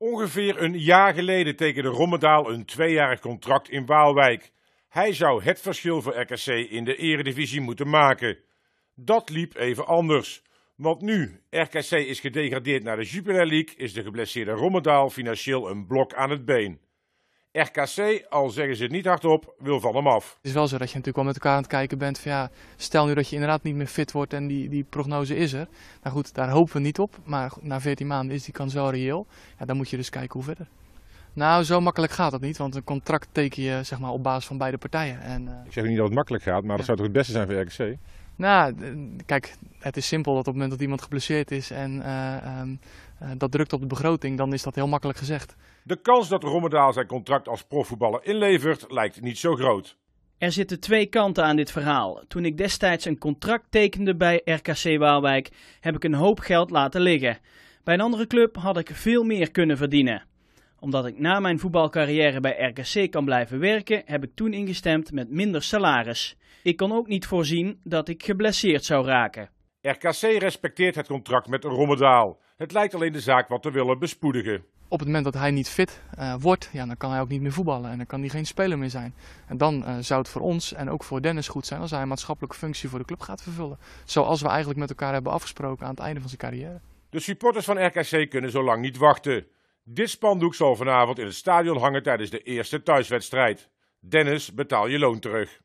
Ongeveer een jaar geleden tekende Rommedaal een tweejarig contract in Waalwijk. Hij zou het verschil voor RKC in de eredivisie moeten maken. Dat liep even anders. Want nu RKC is gedegradeerd naar de Jupiler League, is de geblesseerde Rommedaal financieel een blok aan het been. RKC, al zeggen ze het niet hardop, wil van hem af. Het is wel zo dat je natuurlijk wel met elkaar aan het kijken bent van ja, stel nu dat je inderdaad niet meer fit wordt en die, die prognose is er. Nou goed, daar hopen we niet op, maar na 14 maanden is die kans wel reëel. Ja, dan moet je dus kijken hoe verder. Nou, zo makkelijk gaat dat niet, want een contract teken je zeg maar, op basis van beide partijen. En, eh, Ik zeg niet dat het makkelijk gaat, maar dat zou toch het beste zijn voor RKC? Nou, kijk, het is simpel dat op het moment dat iemand geblesseerd is en eh, ehm, eh, dat drukt op de begroting, dan is dat heel makkelijk gezegd. De kans dat Rommedaal zijn contract als profvoetballer inlevert lijkt niet zo groot. Er zitten twee kanten aan dit verhaal. Toen ik destijds een contract tekende bij RKC Waalwijk, heb ik een hoop geld laten liggen. Bij een andere club had ik veel meer kunnen verdienen omdat ik na mijn voetbalcarrière bij RKC kan blijven werken, heb ik toen ingestemd met minder salaris. Ik kon ook niet voorzien dat ik geblesseerd zou raken. RKC respecteert het contract met Rommedaal. Het lijkt alleen de zaak wat te willen bespoedigen. Op het moment dat hij niet fit eh, wordt, ja, dan kan hij ook niet meer voetballen en dan kan hij geen speler meer zijn. En dan eh, zou het voor ons en ook voor Dennis goed zijn als hij een maatschappelijke functie voor de club gaat vervullen. Zoals we eigenlijk met elkaar hebben afgesproken aan het einde van zijn carrière. De supporters van RKC kunnen zo lang niet wachten. Dit spandoek zal vanavond in het stadion hangen tijdens de eerste thuiswedstrijd. Dennis, betaal je loon terug.